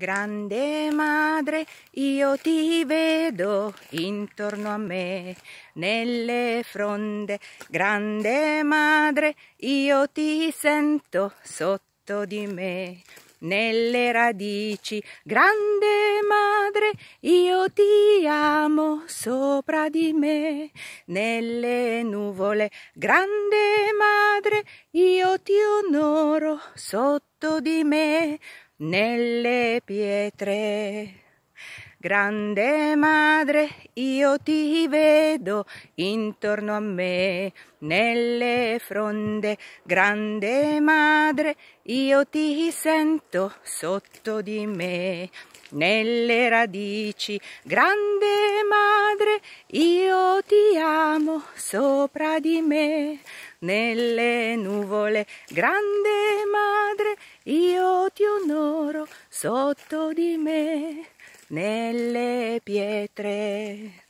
Grande madre, io ti vedo intorno a me, nelle fronde. Grande madre, io ti sento sotto di me, nelle radici. Grande madre, io ti amo sopra di me, nelle nuvole. Grande madre, io ti onoro sotto di me nelle pietre. Grande madre, io ti vedo intorno a me, nelle fronde. Grande madre, io ti sento sotto di me, nelle radici. Grande madre, io ti amo sopra di me, nelle nuvole. Grande madre, io ti onoro sotto di me nelle pietre.